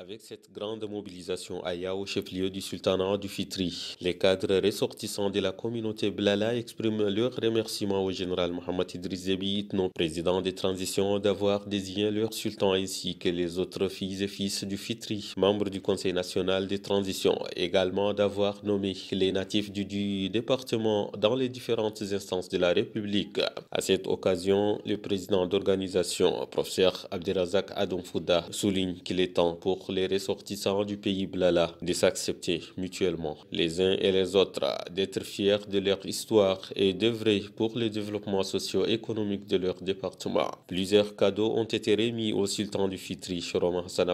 Avec cette grande mobilisation à Yao, chef-lieu du sultanat du Fitri, les cadres ressortissants de la communauté Blala expriment leur remerciement au général Mohamed Idriss non président des transitions, d'avoir désigné leur sultan ainsi que les autres filles et fils du Fitri, membres du Conseil national des transitions, également d'avoir nommé les natifs du, département dans les différentes instances de la République. À cette occasion, le président d'organisation, professeur Abderazak Adonfouda, souligne qu'il est temps pour les ressortissants du pays Blala de s'accepter mutuellement les uns et les autres, d'être fiers de leur histoire et d'œuvrer pour le développement socio-économique de leur département. Plusieurs cadeaux ont été remis au sultan du Fitri, Roman Hassan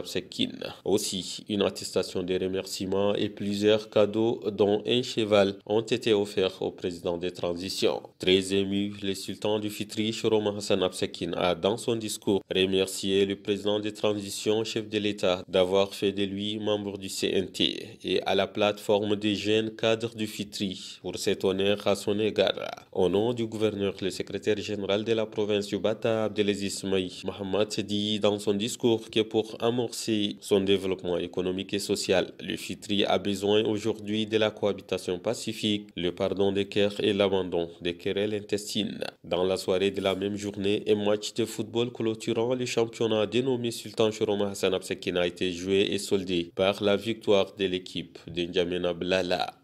Aussi, une attestation de remerciements et plusieurs cadeaux, dont un cheval, ont été offerts au président des transitions. Très ému, le sultan du Fitri, Roman Hassan Absekin, a, dans son discours, remercié le président des transitions, chef de l'État, d'avoir avoir fait de lui membre du CNT et à la plateforme des jeunes cadres du FITRI pour cet honneur à son égard. Au nom du gouverneur, le secrétaire général de la province du Bata, Abdelaziz Maï Mohamed, dit dans son discours que pour amorcer son développement économique et social, le FITRI a besoin aujourd'hui de la cohabitation pacifique, le pardon des guerres et l'abandon des querelles intestines. Dans la soirée de la même journée, un match de football clôturant le championnat dénommé Sultan Choroma Hassan Absekina a été Joué et soldé par la victoire de l'équipe de Blala